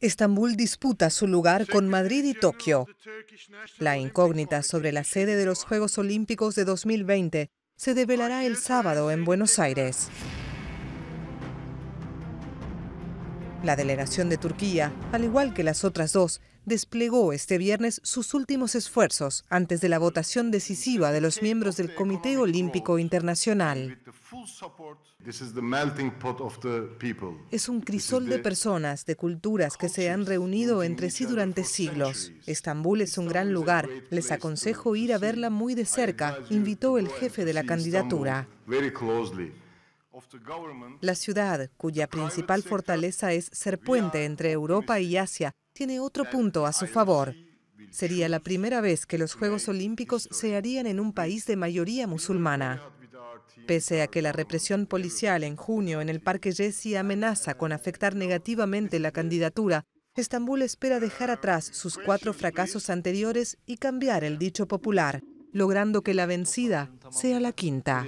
Estambul disputa su lugar con Madrid y Tokio. La incógnita sobre la sede de los Juegos Olímpicos de 2020 se develará el sábado en Buenos Aires. La delegación de Turquía, al igual que las otras dos, desplegó este viernes sus últimos esfuerzos antes de la votación decisiva de los miembros del Comité Olímpico Internacional. Es un crisol de personas, de culturas que se han reunido entre sí durante siglos. Estambul es un gran lugar. Les aconsejo ir a verla muy de cerca, invitó el jefe de la candidatura. La ciudad, cuya principal fortaleza es ser puente entre Europa y Asia, tiene otro punto a su favor. Sería la primera vez que los Juegos Olímpicos se harían en un país de mayoría musulmana. Pese a que la represión policial en junio en el Parque Jesse amenaza con afectar negativamente la candidatura, Estambul espera dejar atrás sus cuatro fracasos anteriores y cambiar el dicho popular, logrando que la vencida sea la quinta.